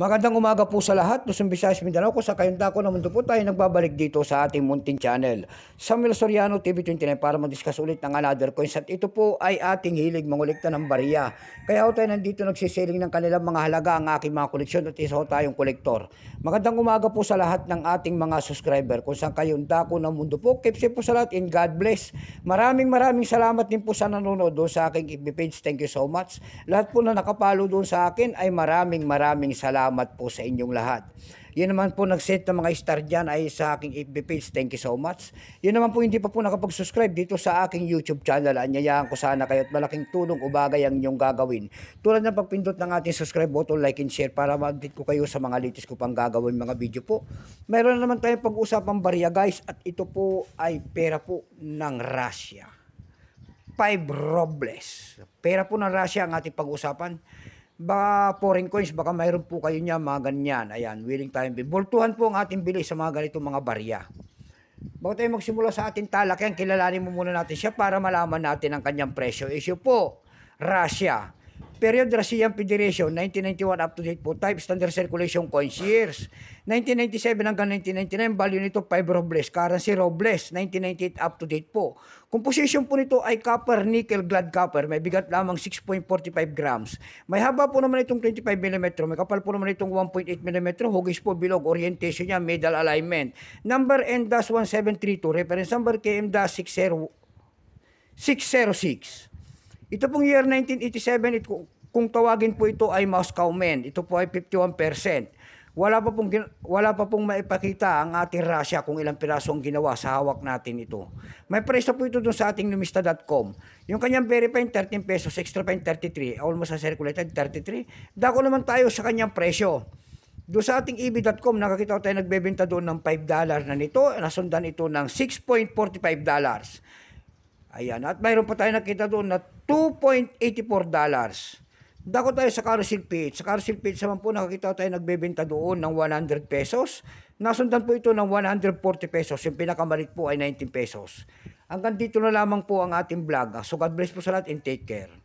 Magandang umaga po sa lahat. Luzon, Visayas, Mindanao. Kung sa kayong Kayundako naman po tayo nagbabalik dito sa ating Muntin Channel. Samuel Soriano TV29 para mag-discuss ulit ng another coins. At ito po ay ating hilig mangolekta ng bariya. Kaya ho tayo nandito nagsisiling ng kanilang mga halaga ang aking mga koleksyon at isa ho tayong kolektor. Magandang umaga po sa lahat ng ating mga subscriber. Kung kayong dako ng mundo po, keep safe po sa lahat and God bless. Maraming maraming salamat din po sa nanonood doon sa aking FB page. Thank you so much. Lahat po na nakapalo doon sa akin ay maraming maraming salamat salamat po sa inyong lahat. Yun naman po nag-set ng mga star dyan ay sa aking FB page. Thank you so much. Yun naman po hindi pa po nakapag-subscribe dito sa aking YouTube channel. Anyayahan ko sana kayo at malaking tulong o bagay ang inyong gagawin. Tulad ng pagpindot ng ating subscribe button, like and share para ma-update ko kayo sa mga latest ko pang gagawin mga video po. Meron naman tayong pag-uusapang barya guys at ito po ay pera po ng Russia. 5 robles. Pera po ng Russia ang ating pag-usapan ba foreign coins, baka mayroon po kayo niya mga ganyan. Ayan, willing tayong bultuhan po ang ating bili sa mga ganitong mga barya. Bago tayo magsimula sa ating talakyan, kilalanin mo muna natin siya para malaman natin ang kanyang presyo. Issue po, Russia. Period Russian Federation, 1991 up to date po, type standard circulation coins years. 1997 hanggang 1999, value nito 5 robles, currency robles, 1998 up to date po. Composition po nito ay copper, nickel, glad copper, may bigat lamang 6.45 grams. May haba po naman itong 25 mm, may kapal po naman itong 1.8 mm, hugis po bilog, orientation niya, medal alignment. Number N-1732, reference number KM-606. Ito pong year 1987, it, kung tawagin po ito ay Moscow men, ito po ay 51%. Wala pa pong wala pa pong maipakita ang ating Russia kung ilang piraso ang ginawa sa hawak natin ito. May presyo po ito dun sa ating lumista.com. Yung kanyang verify 13 pesos, extra pa 33, almost circulated 33. Dako naman tayo sa kanyang presyo. Doon sa ating eb.com, nakakita ko tayo nagbebenta doon ng $5 na nito, nasundan ito ng $6.45. Ayan. At mayroon pa tayo nakita doon na 2.84 dollars. Dako tayo sa carousel page. Sa carousel page naman po nakakita tayo nagbebenta doon ng 100 pesos. Nasundan po ito ng 140 pesos. Yung pinakamalit po ay 19 pesos. Hanggang dito na lamang po ang ating vlog. So God bless po sa lahat and take care.